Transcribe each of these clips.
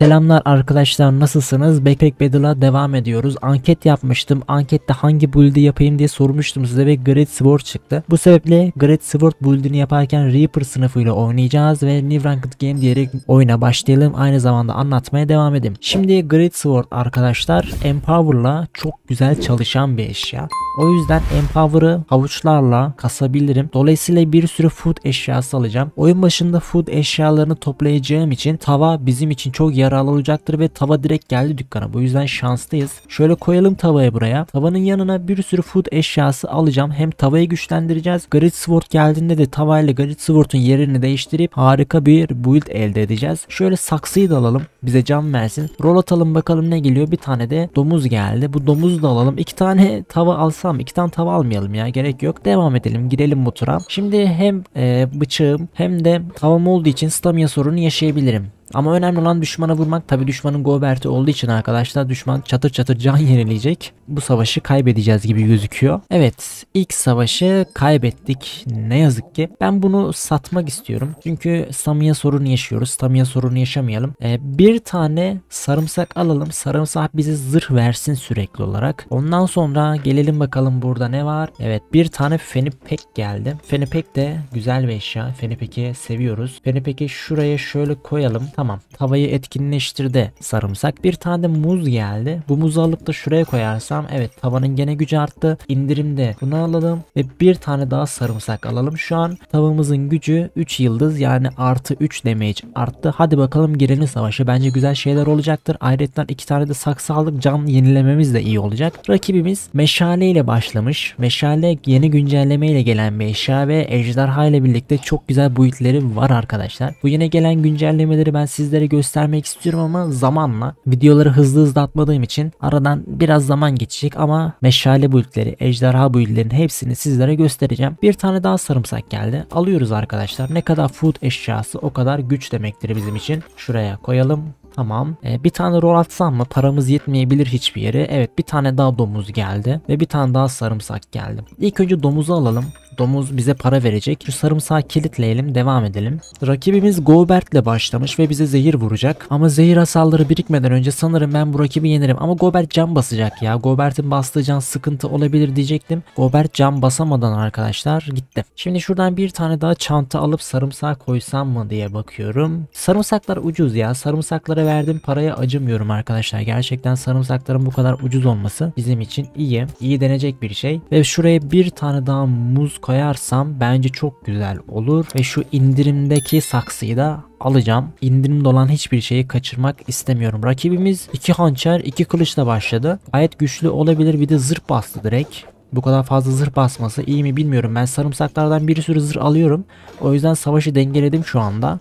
Selamlar arkadaşlar nasılsınız? Backpack Battle'a devam ediyoruz. Anket yapmıştım. Ankette hangi build'i yapayım diye sormuştum size ve Great Sword çıktı. Bu sebeple Great Sword build'ini yaparken Reaper sınıfıyla oynayacağız ve New Ranked Game diyerek oyuna başlayalım. Aynı zamanda anlatmaya devam edeyim. Şimdi Great Sword arkadaşlar Empower'la çok güzel çalışan bir eşya. O yüzden Empower'ı havuçlarla kasabilirim. Dolayısıyla bir sürü food eşyası alacağım. Oyun başında food eşyalarını toplayacağım için tava bizim için çok yararlanacaktır ve tava direkt geldi dükkana. Bu yüzden şanslıyız. Şöyle koyalım tavayı buraya. Tavanın yanına bir sürü food eşyası alacağım. Hem tavayı güçlendireceğiz. Garit Sword geldiğinde de tavayla garit Sword'un yerini değiştirip harika bir build elde edeceğiz. Şöyle saksıyı da alalım. Bize cam versin. Rol atalım bakalım ne geliyor. Bir tane de domuz geldi. Bu domuzu da alalım. İki tane tava alsam. iki tane tava almayalım ya. Gerek yok. Devam edelim. Girelim bu tura. Şimdi hem e, bıçağım hem de tavam olduğu için stamina sorunu yaşayabilirim. Ama önemli olan düşmana vurmak. Tabi düşmanın Gobert'i olduğu için arkadaşlar düşman çatır çatır can yenileyecek. Bu savaşı kaybedeceğiz gibi gözüküyor. Evet ilk savaşı kaybettik ne yazık ki. Ben bunu satmak istiyorum. Çünkü Samiye sorunu yaşıyoruz. Samiye sorunu yaşamayalım. Ee, bir tane sarımsak alalım. Sarımsak bize zırh versin sürekli olarak. Ondan sonra gelelim bakalım burada ne var. Evet bir tane fenipek geldi. Fenipek de güzel bir eşya. Fenipek'i seviyoruz. Fenipek'i şuraya şöyle koyalım. Tamam Tamam tavayı etkinleştirdi sarımsak. Bir tane muz geldi. Bu muzu alıp da şuraya koyarsam evet tavanın gene gücü arttı. İndirimde bunu alalım ve bir tane daha sarımsak alalım. Şu an tavamızın gücü 3 yıldız yani artı 3 damage arttı. Hadi bakalım girelim savaşı. Bence güzel şeyler olacaktır. Ayrıca iki tane de saksı aldık. Can yenilememiz de iyi olacak. Rakibimiz meşale ile başlamış. Meşale yeni güncelleme ile gelen bir eşya ve ejderha ile birlikte çok güzel boyutları var arkadaşlar. Bu yine gelen güncellemeleri ben ben sizlere göstermek istiyorum ama zamanla videoları hızlı hızlı atmadığım için aradan biraz zaman geçecek ama meşale buildleri, ejderha buildlerinin hepsini sizlere göstereceğim. Bir tane daha sarımsak geldi. Alıyoruz arkadaşlar. Ne kadar food eşyası o kadar güç demektir bizim için. Şuraya koyalım. Tamam. Ee, bir tane rol atsam mı? Paramız yetmeyebilir hiçbir yere. Evet bir tane daha domuz geldi. Ve bir tane daha sarımsak geldi. İlk önce domuzu alalım. Domuz bize para verecek. Şu sarımsağı kilitleyelim devam edelim. Rakibimiz ile başlamış ve bize zehir vuracak. Ama zehir hasarları birikmeden önce sanırım ben bu rakibi yenirim. Ama Gobert can basacak ya. Gobert'in bastığı can sıkıntı olabilir diyecektim. Gobert can basamadan arkadaşlar gitti. Şimdi şuradan bir tane daha çanta alıp sarımsak koysam mı diye bakıyorum. Sarımsaklar ucuz ya. Sarımsaklara verdiğim paraya acımıyorum arkadaşlar. Gerçekten sarımsakların bu kadar ucuz olması bizim için iyi. İyi denecek bir şey. Ve şuraya bir tane daha muz koyarsam bence çok güzel olur ve şu indirimdeki saksıyı da alacağım. İndirimde olan hiçbir şeyi kaçırmak istemiyorum. Rakibimiz iki hançer, iki kılıçla başladı. Gayet güçlü olabilir. Bir de zırh bastı direkt. Bu kadar fazla zırh basması iyi mi bilmiyorum. Ben sarımsaklardan bir sürü zırh alıyorum. O yüzden savaşı dengeledim şu anda.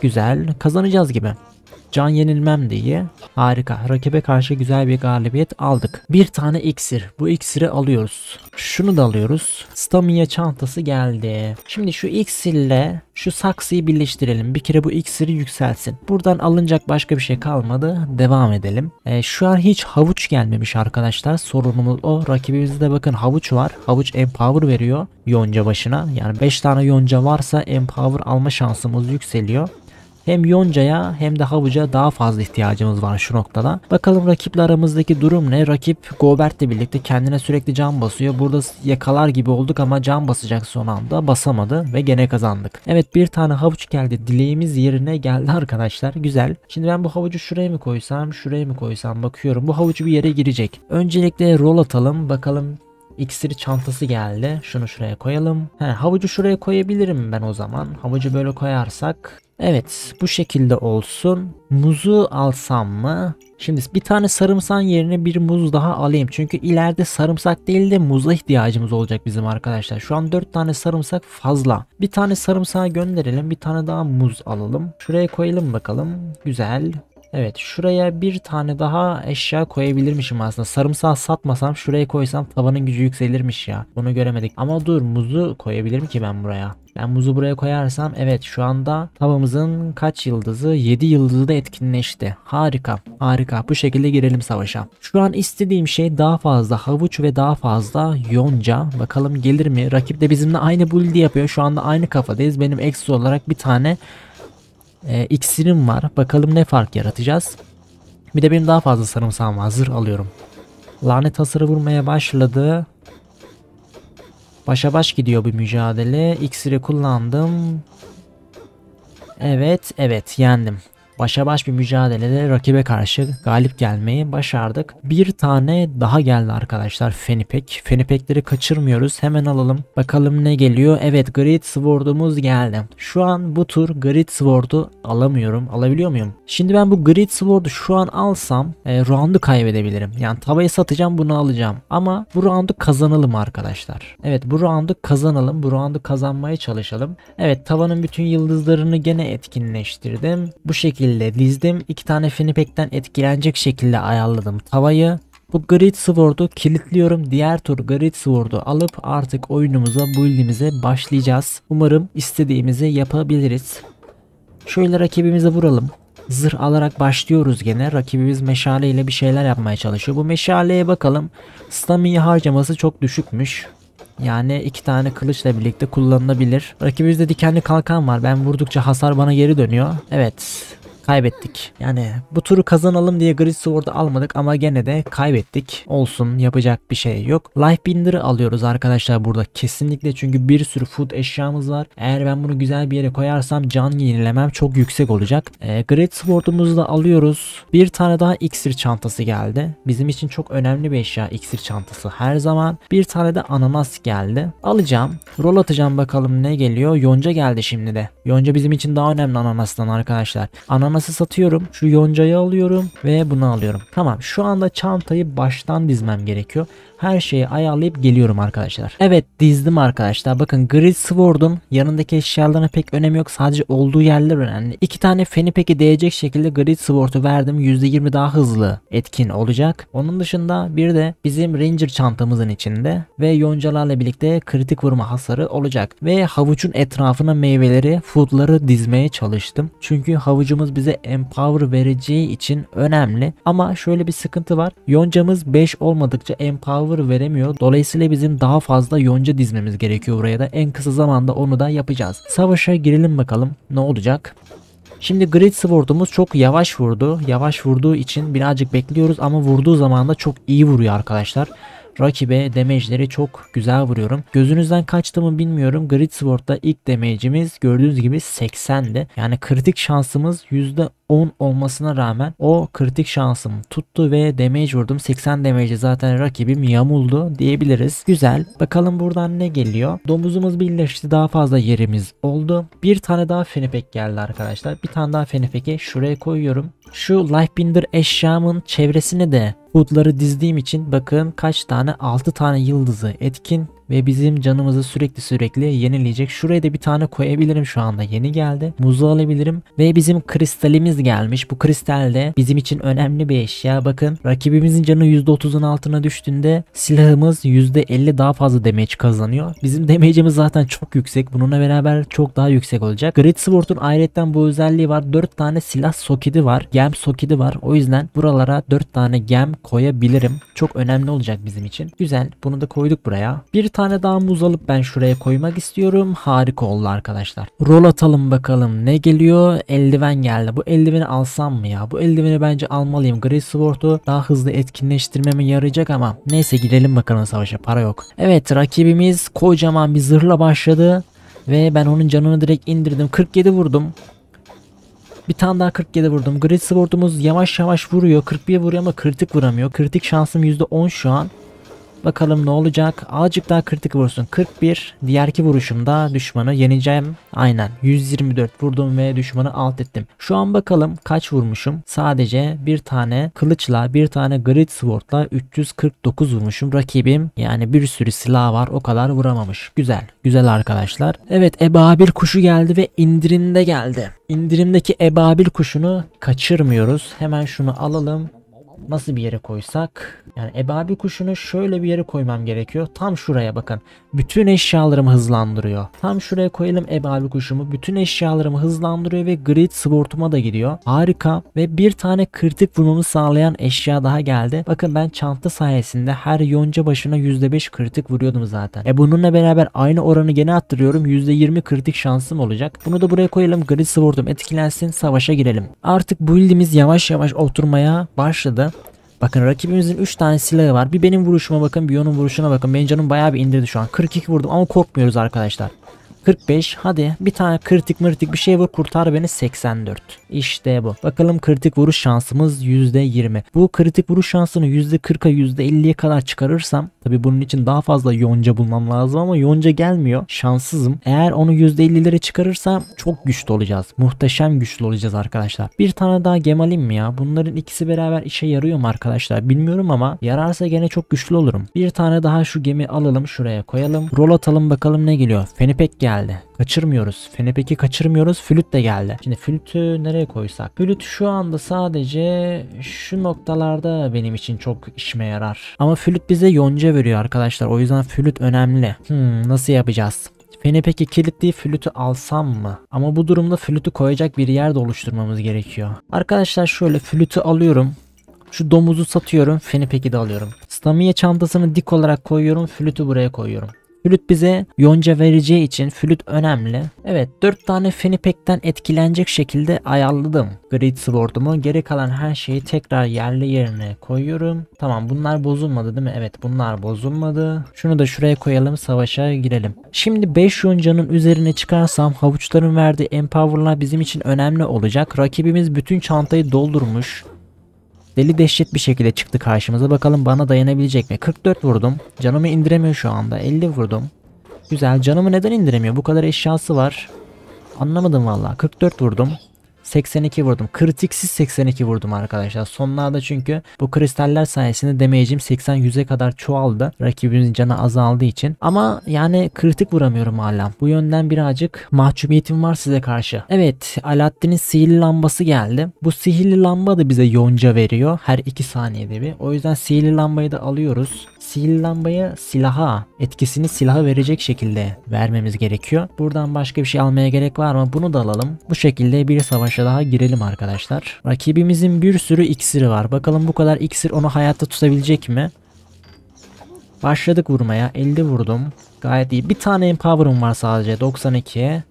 Güzel. Kazanacağız gibi. Can yenilmem diye. Harika. Rakibe karşı güzel bir galibiyet aldık. Bir tane iksir. Bu iksiri alıyoruz. Şunu da alıyoruz. Stamina çantası geldi. Şimdi şu iksirle şu saksıyı birleştirelim. Bir kere bu iksiri yükselsin. Buradan alınacak başka bir şey kalmadı. Devam edelim. E, şu an hiç havuç gelmemiş arkadaşlar. Sorunumuz o. Rakibimizde bakın havuç var. Havuç empower veriyor yonca başına. Yani 5 tane yonca varsa empower alma şansımız yükseliyor. Hem Yonca'ya hem de Havuc'a daha fazla ihtiyacımız var şu noktada. Bakalım rakiple aramızdaki durum ne? Rakip Gobert'le birlikte kendine sürekli can basıyor. Burada yakalar gibi olduk ama can basacak son anda basamadı ve gene kazandık. Evet bir tane havuç geldi. Dileğimiz yerine geldi arkadaşlar. Güzel. Şimdi ben bu havucu şuraya mı koysam şuraya mı koysam bakıyorum. Bu havucu bir yere girecek. Öncelikle rol atalım. Bakalım İksir çantası geldi. Şunu şuraya koyalım. He, havucu şuraya koyabilirim ben o zaman. Havucu böyle koyarsak. Evet bu şekilde olsun. Muzu alsam mı? Şimdi bir tane sarımsak yerine bir muz daha alayım. Çünkü ileride sarımsak değil de muza ihtiyacımız olacak bizim arkadaşlar. Şu an 4 tane sarımsak fazla. Bir tane sarımsağı gönderelim. Bir tane daha muz alalım. Şuraya koyalım bakalım. Güzel. Evet şuraya bir tane daha eşya koyabilirmişim aslında. Sarımsağı satmasam şuraya koysam tavanın gücü yükselirmiş ya. Bunu göremedik. Ama dur muzu koyabilirim ki ben buraya. Ben muzu buraya koyarsam evet şu anda tavamızın kaç yıldızı? 7 yıldızı da etkinleşti. Harika. Harika. Bu şekilde girelim savaşa. Şu an istediğim şey daha fazla havuç ve daha fazla yonca. Bakalım gelir mi? Rakip de bizimle aynı buldi yapıyor. Şu anda aynı kafadayız. Benim eksi olarak bir tane e, iksirim var. Bakalım ne fark yaratacağız. Bir de benim daha fazla sarımsağım hazır alıyorum. Lanet hasarı vurmaya başladı. Başa baş gidiyor bir mücadele. İksiri kullandım. Evet, evet yendim. Başa baş bir mücadelede rakibe karşı galip gelmeyi başardık. Bir tane daha geldi arkadaşlar Fenipek. Fenipekleri kaçırmıyoruz. Hemen alalım. Bakalım ne geliyor. Evet Great Sword'umuz geldi. Şu an bu tur Great Sword'u alamıyorum. Alabiliyor muyum? Şimdi ben bu Great Sword'u şu an alsam e, round'u kaybedebilirim. Yani tavayı satacağım bunu alacağım. Ama bu round'u kazanalım arkadaşlar. Evet bu round'u kazanalım. Bu round'u kazanmaya çalışalım. Evet tavanın bütün yıldızlarını gene etkinleştirdim. Bu şekilde şekilde dizdim. iki tane finipekten etkilenecek şekilde ayarladım tavayı. Bu grid sword'u kilitliyorum. Diğer tur grid sword'u alıp artık oyunumuza build'imize başlayacağız. Umarım istediğimizi yapabiliriz. Şöyle rakibimize vuralım. Zırh alarak başlıyoruz gene. Rakibimiz meşale ile bir şeyler yapmaya çalışıyor. Bu meşaleye bakalım. Stamina harcaması çok düşükmüş. Yani iki tane kılıçla birlikte kullanılabilir. Rakibimizde dikenli kalkan var. Ben vurdukça hasar bana geri dönüyor. Evet kaybettik. Yani bu turu kazanalım diye Gris Sword'u almadık ama gene de kaybettik. Olsun yapacak bir şey yok. Life Binder'ı alıyoruz arkadaşlar burada kesinlikle çünkü bir sürü food eşyamız var. Eğer ben bunu güzel bir yere koyarsam can yenilemem çok yüksek olacak. E, Great Sword'umuzu da alıyoruz. Bir tane daha iksir çantası geldi. Bizim için çok önemli bir eşya iksir çantası her zaman. Bir tane de ananas geldi. Alacağım. Rol atacağım bakalım ne geliyor. Yonca geldi şimdi de. Yonca bizim için daha önemli ananastan arkadaşlar. Ananas elması satıyorum. Şu yoncayı alıyorum ve bunu alıyorum. Tamam şu anda çantayı baştan dizmem gerekiyor. Her şeyi ayarlayıp geliyorum arkadaşlar. Evet dizdim arkadaşlar. Bakın gri sword'un yanındaki eşyalarına pek önemi yok. Sadece olduğu yerler önemli. İki tane feni peki değecek şekilde gri sword'u verdim. %20 daha hızlı etkin olacak. Onun dışında bir de bizim ranger çantamızın içinde ve yoncalarla birlikte kritik vurma hasarı olacak. Ve havucun etrafına meyveleri, foodları dizmeye çalıştım. Çünkü havucumuz bize size empower vereceği için önemli. Ama şöyle bir sıkıntı var. Yoncamız 5 olmadıkça empower veremiyor. Dolayısıyla bizim daha fazla yonca dizmemiz gerekiyor buraya da. En kısa zamanda onu da yapacağız. Savaşa girelim bakalım ne olacak. Şimdi Great Sword'umuz çok yavaş vurdu. Yavaş vurduğu için birazcık bekliyoruz ama vurduğu zaman da çok iyi vuruyor arkadaşlar rakibe damage'leri çok güzel vuruyorum. Gözünüzden kaçtı mı bilmiyorum. Grid Sword'da ilk damage'imiz gördüğünüz gibi 80'di. Yani kritik şansımız 10 olmasına rağmen o kritik şansım tuttu ve damage vurdum. 80 damage zaten rakibim yamuldu diyebiliriz. Güzel. Bakalım buradan ne geliyor? Domuzumuz birleşti. Daha fazla yerimiz oldu. Bir tane daha fenipek geldi arkadaşlar. Bir tane daha fenipeki şuraya koyuyorum. Şu Lifebinder eşyamın çevresine de Hood'ları dizdiğim için bakın kaç tane 6 tane yıldızı etkin ve bizim canımızı sürekli sürekli yenileyecek. Şuraya da bir tane koyabilirim şu anda yeni geldi. Muzu alabilirim ve bizim kristalimiz gelmiş. Bu kristal de bizim için önemli bir eşya. Bakın rakibimizin canı %30'un altına düştüğünde silahımız %50 daha fazla damage kazanıyor. Bizim damage'imiz zaten çok yüksek. Bununla beraber çok daha yüksek olacak. Great Sword'un ayrıca bu özelliği var. 4 tane silah soketi var. Gem soketi var. O yüzden buralara 4 tane gem koyabilirim. Çok önemli olacak bizim için. Güzel. Bunu da koyduk buraya. Bir tane daha muz alıp ben şuraya koymak istiyorum. Harika oldu arkadaşlar. Rol atalım bakalım ne geliyor? Eldiven geldi. Bu eldiveni alsam mı ya? Bu eldiveni bence almalıyım. Grey Sword'u daha hızlı etkinleştirmeme yarayacak ama neyse gidelim bakalım savaşa para yok. Evet rakibimiz kocaman bir zırhla başladı. Ve ben onun canını direkt indirdim. 47 vurdum. Bir tane daha 47 vurdum. Grid Sword'umuz yavaş yavaş vuruyor. 41 vuruyor ama kritik vuramıyor. Kritik şansım %10 şu an. Bakalım ne olacak. Azıcık daha kritik vursun. 41. Diğerki vuruşumda düşmanı yeneceğim. Aynen. 124 vurdum ve düşmanı alt ettim. Şu an bakalım kaç vurmuşum. Sadece bir tane kılıçla bir tane grid swordla 349 vurmuşum. Rakibim yani bir sürü silah var o kadar vuramamış. Güzel. Güzel arkadaşlar. Evet ebabil kuşu geldi ve indirimde geldi. İndirimdeki ebabil kuşunu kaçırmıyoruz. Hemen şunu alalım. Nasıl bir yere koysak? Yani ebabi kuşunu şöyle bir yere koymam gerekiyor. Tam şuraya bakın. Bütün eşyalarımı hızlandırıyor. Tam şuraya koyalım ebabi kuşumu. Bütün eşyalarımı hızlandırıyor ve grid sportuma da gidiyor. Harika. Ve bir tane kritik vurmamı sağlayan eşya daha geldi. Bakın ben çanta sayesinde her yonca başına %5 kritik vuruyordum zaten. E bununla beraber aynı oranı gene attırıyorum. %20 kritik şansım olacak. Bunu da buraya koyalım. Grid sportum etkilensin. Savaşa girelim. Artık build'imiz yavaş yavaş oturmaya başladı. Bakın rakibimizin 3 tane silahı var. Bir benim vuruşuma bakın bir onun vuruşuna bakın. Benim canım bayağı bir indirdi şu an. 42 vurdum ama korkmuyoruz arkadaşlar. 45 hadi bir tane kritik mırtik bir şey vur kurtar beni 84. İşte bu. Bakalım kritik vuruş şansımız %20. Bu kritik vuruş şansını %40'a %50'ye kadar çıkarırsam tabi bunun için daha fazla yonca bulmam lazım ama yonca gelmiyor. Şanssızım. Eğer onu %50'lere çıkarırsam çok güçlü olacağız. Muhteşem güçlü olacağız arkadaşlar. Bir tane daha gemalim mi ya? Bunların ikisi beraber işe yarıyor mu arkadaşlar? Bilmiyorum ama yararsa gene çok güçlü olurum. Bir tane daha şu gemi alalım şuraya koyalım. Rol atalım bakalım ne geliyor. Fenipek geldi geldi. Kaçırmıyoruz. Fenepeki kaçırmıyoruz. Flüt de geldi. Şimdi flütü nereye koysak? Flüt şu anda sadece şu noktalarda benim için çok işime yarar. Ama flüt bize yonca veriyor arkadaşlar. O yüzden flüt önemli. Hmm, nasıl yapacağız? Fenepeki peki kilitli flütü alsam mı? Ama bu durumda flütü koyacak bir yer de oluşturmamız gerekiyor. Arkadaşlar şöyle flütü alıyorum. Şu domuzu satıyorum. fenepeki de alıyorum. Stamiye çantasını dik olarak koyuyorum. Flütü buraya koyuyorum. Flüt bize yonca vereceği için flüt önemli. Evet 4 tane fenipekten etkilenecek şekilde ayarladım. Great Sword'umu geri kalan her şeyi tekrar yerli yerine koyuyorum. Tamam bunlar bozulmadı değil mi? Evet bunlar bozulmadı. Şunu da şuraya koyalım savaşa girelim. Şimdi 5 yoncanın üzerine çıkarsam havuçların verdiği empowerlar bizim için önemli olacak. Rakibimiz bütün çantayı doldurmuş. Deli dehşet bir şekilde çıktı karşımıza. Bakalım bana dayanabilecek mi? 44 vurdum. Canımı indiremiyor şu anda. 50 vurdum. Güzel. Canımı neden indiremiyor? Bu kadar eşyası var. Anlamadım valla. 44 vurdum. 82 vurdum. Kritiksiz 82 vurdum arkadaşlar. Sonlarda çünkü bu kristaller sayesinde damage'im 80-100'e kadar çoğaldı. rakibimizin canı azaldığı için. Ama yani kritik vuramıyorum hala. Bu yönden birazcık mahcubiyetim var size karşı. Evet Alaaddin'in sihirli lambası geldi. Bu sihirli lamba da bize yonca veriyor. Her 2 saniyede bir. O yüzden sihirli lambayı da alıyoruz sihirli lambaya silaha etkisini silaha verecek şekilde vermemiz gerekiyor. Buradan başka bir şey almaya gerek var mı? Bunu da alalım. Bu şekilde bir savaşa daha girelim arkadaşlar. Rakibimizin bir sürü iksiri var. Bakalım bu kadar iksir onu hayatta tutabilecek mi? Başladık vurmaya. 50 vurdum. Gayet iyi. Bir tane empower'ım var sadece. 92.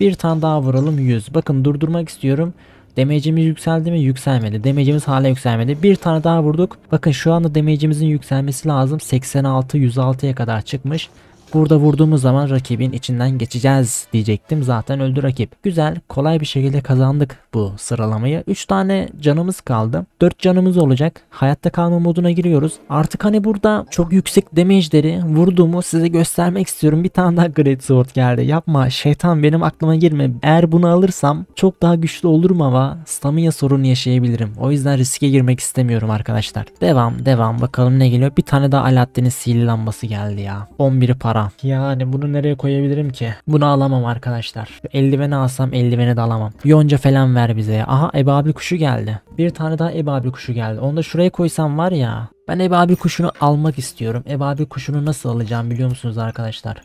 Bir tane daha vuralım 100. Bakın durdurmak istiyorum. Demecimiz yükseldi mi? Yükselmedi. Demecimiz hala yükselmedi. Bir tane daha vurduk. Bakın şu anda demecimizin yükselmesi lazım. 86 106'ya kadar çıkmış. Burada vurduğumuz zaman rakibin içinden geçeceğiz diyecektim. Zaten öldü rakip. Güzel kolay bir şekilde kazandık bu sıralamayı. 3 tane canımız kaldı. 4 canımız olacak. Hayatta kalma moduna giriyoruz. Artık hani burada çok yüksek damage'leri vurduğumu size göstermek istiyorum. Bir tane daha Great Sword geldi. Yapma şeytan benim aklıma girme. Eğer bunu alırsam çok daha güçlü olurum ama stamina sorunu yaşayabilirim. O yüzden riske girmek istemiyorum arkadaşlar. Devam devam bakalım ne geliyor. Bir tane daha aladdin'in sihirli lambası geldi ya. 11'i para para. Yani bunu nereye koyabilirim ki? Bunu alamam arkadaşlar. Eldiveni alsam eldiveni de alamam. Yonca falan ver bize. Aha ebabil kuşu geldi. Bir tane daha ebabil kuşu geldi. Onu da şuraya koysam var ya. Ben ebabil kuşunu almak istiyorum. Ebabil kuşunu nasıl alacağım biliyor musunuz arkadaşlar?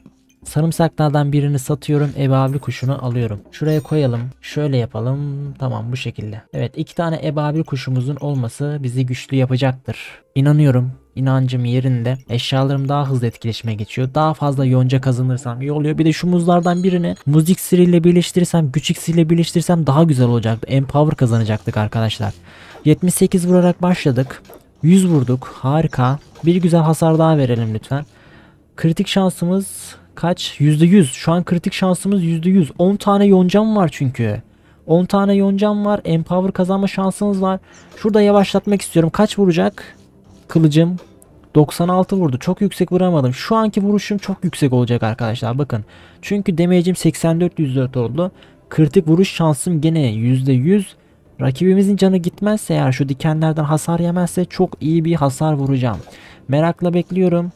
Sarımsaklardan birini satıyorum. Ebabil kuşunu alıyorum. Şuraya koyalım. Şöyle yapalım. Tamam bu şekilde. Evet iki tane ebabil kuşumuzun olması bizi güçlü yapacaktır. İnanıyorum inancım yerinde. Eşyalarım daha hızlı etkileşime geçiyor. Daha fazla yonca kazanırsam iyi oluyor. Bir de şu muzlardan birini muz iksiriyle birleştirirsem, güç iksiriyle birleştirirsem daha güzel olacaktı. Empower kazanacaktık arkadaşlar. 78 vurarak başladık. 100 vurduk. Harika. Bir güzel hasar daha verelim lütfen. Kritik şansımız kaç? %100. Şu an kritik şansımız %100. 10 tane yoncam var çünkü. 10 tane yoncam var. Empower kazanma şansınız var. Şurada yavaşlatmak istiyorum. Kaç vuracak? kılıcım 96 vurdu. Çok yüksek vuramadım. Şu anki vuruşum çok yüksek olacak arkadaşlar. Bakın. Çünkü damage'im 84 104 oldu. Kritik vuruş şansım gene %100. Rakibimizin canı gitmezse eğer şu dikenlerden hasar yemezse çok iyi bir hasar vuracağım. Merakla bekliyorum.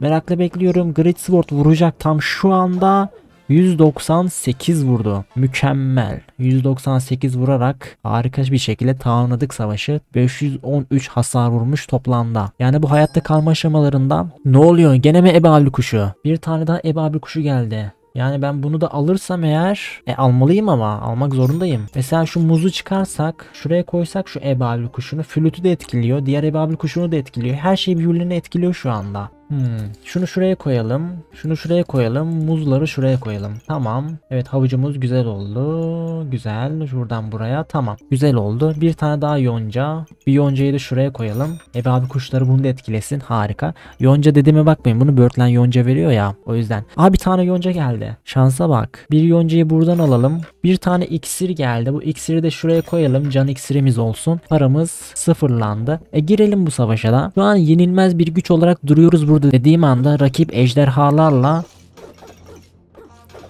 Merakla bekliyorum. Great Sword vuracak tam şu anda. 198 vurdu. Mükemmel. 198 vurarak harika bir şekilde tamamladık savaşı. 513 hasar vurmuş toplamda. Yani bu hayatta kalma aşamalarında ne oluyor? Gene mi ebabil kuşu? Bir tane daha ebabil kuşu geldi. Yani ben bunu da alırsam eğer e, almalıyım ama almak zorundayım. Mesela şu muzu çıkarsak şuraya koysak şu ebabil kuşunu flütü de etkiliyor. Diğer ebabil kuşunu da etkiliyor. Her şey birbirlerini etkiliyor şu anda. Hmm. Şunu şuraya koyalım. Şunu şuraya koyalım. Muzları şuraya koyalım. Tamam. Evet havucumuz güzel oldu. Güzel. Şuradan buraya. Tamam. Güzel oldu. Bir tane daha yonca. Bir yoncayı da şuraya koyalım. Ebe abi kuşları bunu da etkilesin. Harika. Yonca dediğime bakmayın. Bunu börtlen yonca veriyor ya. O yüzden. Aa bir tane yonca geldi. Şansa bak. Bir yoncayı buradan alalım. Bir tane iksir geldi. Bu iksiri de şuraya koyalım. Can iksirimiz olsun. Paramız sıfırlandı. E girelim bu savaşa da. Şu an yenilmez bir güç olarak duruyoruz burada vurdu dediğim anda rakip ejderhalarla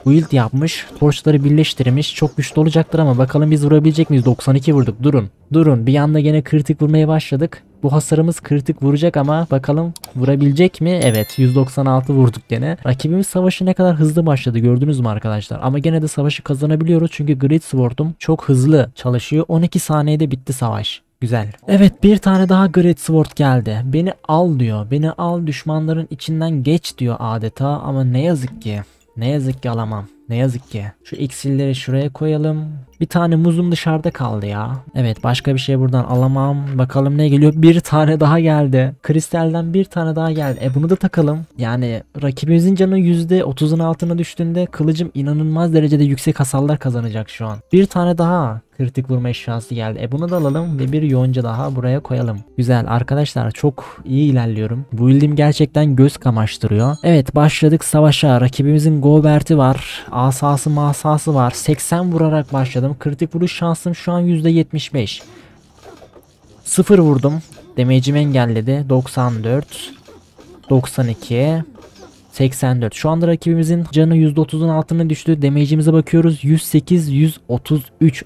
Build yapmış. Torçları birleştirmiş. Çok güçlü olacaktır ama bakalım biz vurabilecek miyiz? 92 vurduk. Durun. Durun. Bir anda yine kritik vurmaya başladık. Bu hasarımız kritik vuracak ama bakalım vurabilecek mi? Evet 196 vurduk gene. Rakibimiz savaşı ne kadar hızlı başladı gördünüz mü arkadaşlar? Ama gene de savaşı kazanabiliyoruz çünkü Great Sword'um çok hızlı çalışıyor. 12 saniyede bitti savaş. Güzel. Evet bir tane daha Great Sword geldi. Beni al diyor. Beni al düşmanların içinden geç diyor adeta ama ne yazık ki. Ne yazık ki alamam. Ne yazık ki. Şu eksilleri şuraya koyalım. Bir tane muzum dışarıda kaldı ya. Evet başka bir şey buradan alamam. Bakalım ne geliyor. Bir tane daha geldi. Kristalden bir tane daha geldi. E bunu da takalım. Yani rakibimizin canı %30'un altına düştüğünde kılıcım inanılmaz derecede yüksek hasarlar kazanacak şu an. Bir tane daha. Kritik vurma eşyası geldi. E bunu da alalım ve bir yonca daha buraya koyalım. Güzel arkadaşlar çok iyi ilerliyorum. Bu ildim gerçekten göz kamaştırıyor. Evet başladık savaşa. Rakibimizin Gobert'i var. Asası masası var. 80 vurarak başladım. Kritik vuruş şansım şu an %75. 0 vurdum. Demecim engelledi. 94 92 84. Şu anda rakibimizin canı %30'un altına düştü. Damage'imize bakıyoruz. 108-133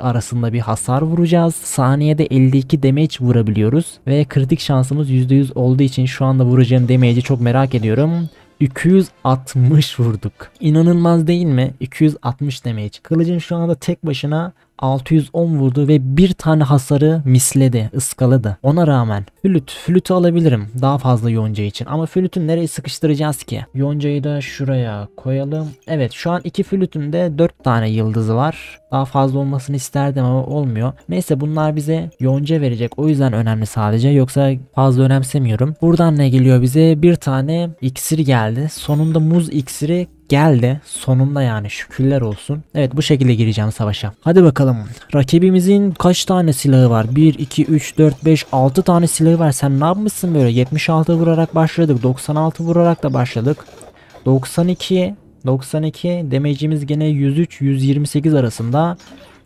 arasında bir hasar vuracağız. Saniyede 52 damage vurabiliyoruz. Ve kritik şansımız %100 olduğu için şu anda vuracağım damage'i çok merak ediyorum. 260 vurduk. İnanılmaz değil mi? 260 damage. Kılıcın şu anda tek başına 610 vurdu ve bir tane hasarı misledi, ıskaladı. Ona rağmen flüt, flütü alabilirim daha fazla yonca için ama flütün nereye sıkıştıracağız ki? Yoncayı da şuraya koyalım. Evet şu an iki flütün de 4 tane yıldızı var. Daha fazla olmasını isterdim ama olmuyor. Neyse bunlar bize yonca verecek. O yüzden önemli sadece. Yoksa fazla önemsemiyorum. Buradan ne geliyor bize? Bir tane iksir geldi. Sonunda muz iksiri geldi. Sonunda yani şükürler olsun. Evet bu şekilde gireceğim savaşa. Hadi bakalım. Rakibimizin kaç tane silahı var? 1, 2, 3, 4, 5, 6 tane silahı var. Sen ne yapmışsın böyle? 76 vurarak başladık. 96 vurarak da başladık. 92, 92 demecimiz gene 103, 128 arasında.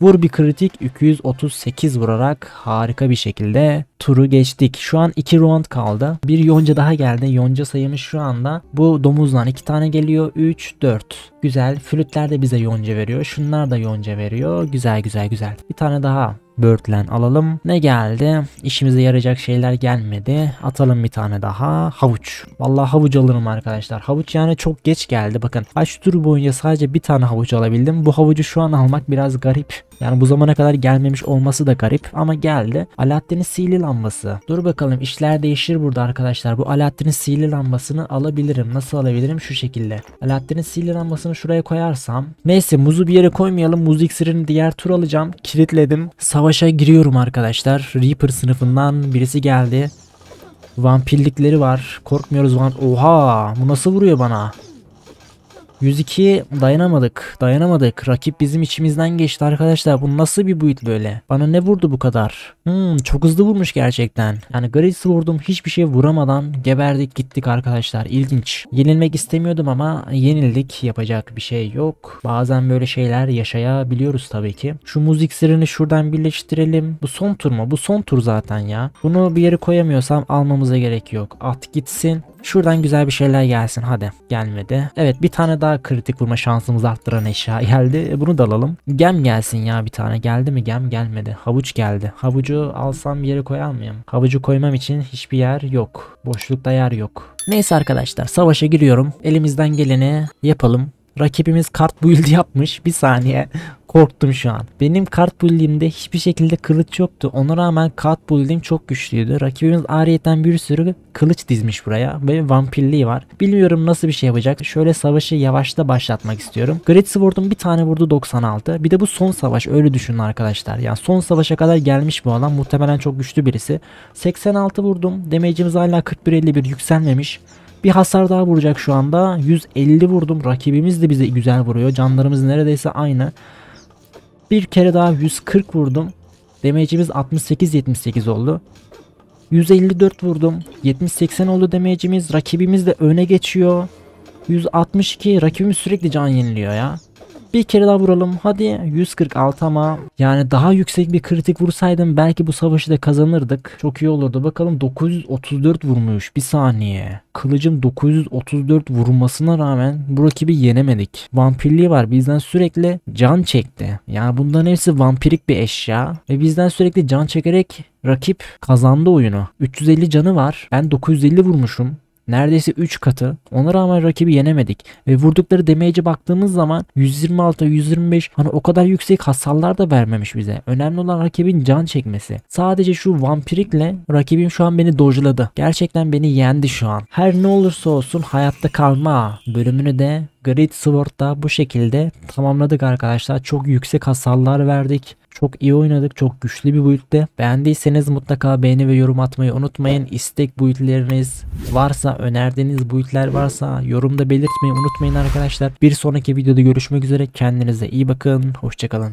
Vur bir kritik 238 vurarak harika bir şekilde turu geçtik. Şu an 2 round kaldı. Bir yonca daha geldi. Yonca sayımız şu anda bu domuzdan 2 tane geliyor. 3, 4. Güzel. Flütler de bize yonca veriyor. Şunlar da yonca veriyor. Güzel güzel güzel. Bir tane daha Birdlen alalım. Ne geldi? İşimize yarayacak şeyler gelmedi. Atalım bir tane daha. Havuç. Vallahi havuç alırım arkadaşlar. Havuç yani çok geç geldi. Bakın aç tur boyunca sadece bir tane havuç alabildim. Bu havucu şu an almak biraz garip. Yani bu zamana kadar gelmemiş olması da garip ama geldi. Alaaddin'in sihirli lambası. Dur bakalım işler değişir burada arkadaşlar. Bu Alaaddin'in sihirli lambasını alabilirim. Nasıl alabilirim? Şu şekilde. Alaaddin'in sihirli lambasını şuraya koyarsam. Neyse muzu bir yere koymayalım. Muz iksirini diğer tur alacağım. Kilitledim. Savaşa giriyorum arkadaşlar. Reaper sınıfından birisi geldi. Vampirlikleri var. Korkmuyoruz. Van Oha! Bu nasıl vuruyor bana? 102 dayanamadık. Dayanamadık. Rakip bizim içimizden geçti arkadaşlar. Bu nasıl bir build böyle? Bana ne vurdu bu kadar? Hmm çok hızlı vurmuş gerçekten. Yani Grace'i vurdum hiçbir şey vuramadan geberdik gittik arkadaşlar. İlginç. Yenilmek istemiyordum ama yenildik. Yapacak bir şey yok. Bazen böyle şeyler yaşayabiliyoruz tabii ki. Şu müzik iksirini şuradan birleştirelim. Bu son tur mu? Bu son tur zaten ya. Bunu bir yere koyamıyorsam almamıza gerek yok. At gitsin. Şuradan güzel bir şeyler gelsin hadi. Gelmedi. Evet bir tane daha kritik vurma şansımızı arttıran eşya geldi. E, bunu da alalım. Gem gelsin ya bir tane. Geldi mi gem? Gelmedi. Havuç geldi. Havucu alsam yere koyar mıyım? Havucu koymam için hiçbir yer yok. Boşlukta yer yok. Neyse arkadaşlar savaşa giriyorum. Elimizden geleni yapalım. Rakibimiz kart build yapmış. Bir saniye. Korktum şu an. Benim kart build'imde hiçbir şekilde kılıç yoktu. Ona rağmen kart build'im çok güçlüydü. Rakibimiz ariyetten bir sürü kılıç dizmiş buraya. Ve vampirliği var. Bilmiyorum nasıl bir şey yapacak. Şöyle savaşı yavaşta başlatmak istiyorum. Great Sword'un bir tane vurdu 96. Bir de bu son savaş. Öyle düşünün arkadaşlar. Yani son savaşa kadar gelmiş bu alan. Muhtemelen çok güçlü birisi. 86 vurdum. Damage'imiz hala 41-51 yükselmemiş. Bir hasar daha vuracak şu anda. 150 vurdum. Rakibimiz de bize güzel vuruyor. Canlarımız neredeyse aynı. Bir kere daha 140 vurdum. Damage'imiz 68-78 oldu. 154 vurdum. 70-80 oldu damage'imiz. Rakibimiz de öne geçiyor. 162. Rakibimiz sürekli can yeniliyor ya. Bir kere daha vuralım. Hadi 146 ama yani daha yüksek bir kritik vursaydım belki bu savaşı da kazanırdık. Çok iyi olurdu. Bakalım 934 vurmuş. Bir saniye. Kılıcım 934 vurmasına rağmen bu rakibi yenemedik. Vampirliği var. Bizden sürekli can çekti. Yani bunların hepsi vampirik bir eşya. Ve bizden sürekli can çekerek rakip kazandı oyunu. 350 canı var. Ben 950 vurmuşum. Neredeyse 3 katı. Ona rağmen rakibi yenemedik. Ve vurdukları demeyece baktığımız zaman 126, 125 hani o kadar yüksek hasarlar da vermemiş bize. Önemli olan rakibin can çekmesi. Sadece şu vampirikle rakibim şu an beni dojladı. Gerçekten beni yendi şu an. Her ne olursa olsun hayatta kalma bölümünü de Great Sword'da bu şekilde tamamladık arkadaşlar. Çok yüksek hasarlar verdik. Çok iyi oynadık. Çok güçlü bir build'de. Beğendiyseniz mutlaka beğeni ve yorum atmayı unutmayın. İstek build'leriniz varsa, önerdiğiniz build'ler varsa yorumda belirtmeyi unutmayın arkadaşlar. Bir sonraki videoda görüşmek üzere. Kendinize iyi bakın. Hoşçakalın.